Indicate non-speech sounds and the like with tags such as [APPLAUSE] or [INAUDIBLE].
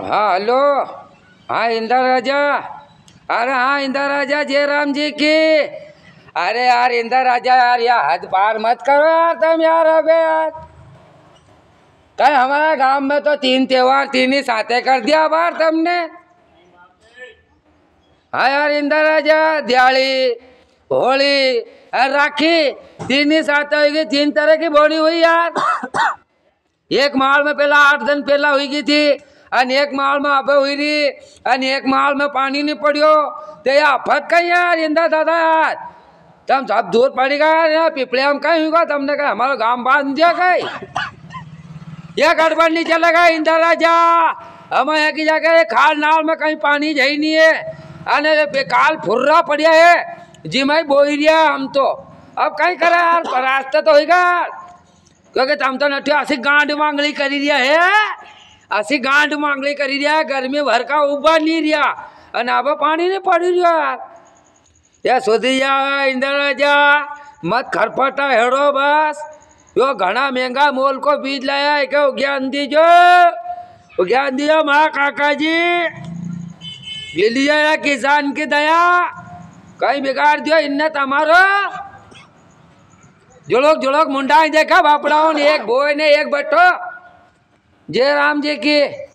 हाँ हेलो हाँ इंदर राजा अरे हाँ इंदर राजा जयराम जी की अरे यार इंदिरा राजा यार यार हद पार मत करो यार तुम यार अबे यार कल हमारे गांव में तो तीन त्यौहार तीन ही साथे कर दिया बार तुमने हाँ यार इंदिरा राजा दिवाली होली राखी तीन ही साथ होगी तीन तरह की बोली हुई यार [COUGHS] एक माल में पहला आठ दिन पहला हुई थी एक माल में अभय हुई रही एक माल में पानी नहीं पड़ो तो आफत कहीं यार इंदा दादा यार तम सब दूर पड़ेगा यार यहाँ हम कहीं हुआ तुमने कहा हमारा गांव बांध दिया कहीं यह गड़बड़ नहीं चलेगा इंदा राजा हम यहाँ की जगह खाल नाल में कहीं पानी जा ही नहीं है अने बेकाल फुर्रा पड़िया है जी मैं बो रिया हम तो अब कहीं करे यार रास्ता तो होगा क्योंकि तम तो नठी असी गांड मांगली करी दिया है અસી ગાંઠ માંગણી કરી રહ્યા ગરમી ભરકા ઊભા નહીં રહ્યા અને આવા પાણીને પડ્યું રહ્યો યાર ત્યાં શોધી જા ઈંધણ જા મત ખરફટા હેડો બસ યો ઘણા મહેંગા મોલ કો બીજ લાયા કે જ્ઞાન દીજો જ્ઞાन દીજો મા કાકાજી ले लिया किसान की दया कहीं बिगाड़ दियो इन्हें तमारो जो लोग जो लोग मुंडा देखा बापड़ाओं ने एक बोए ने एक बट्टो जय राम जी की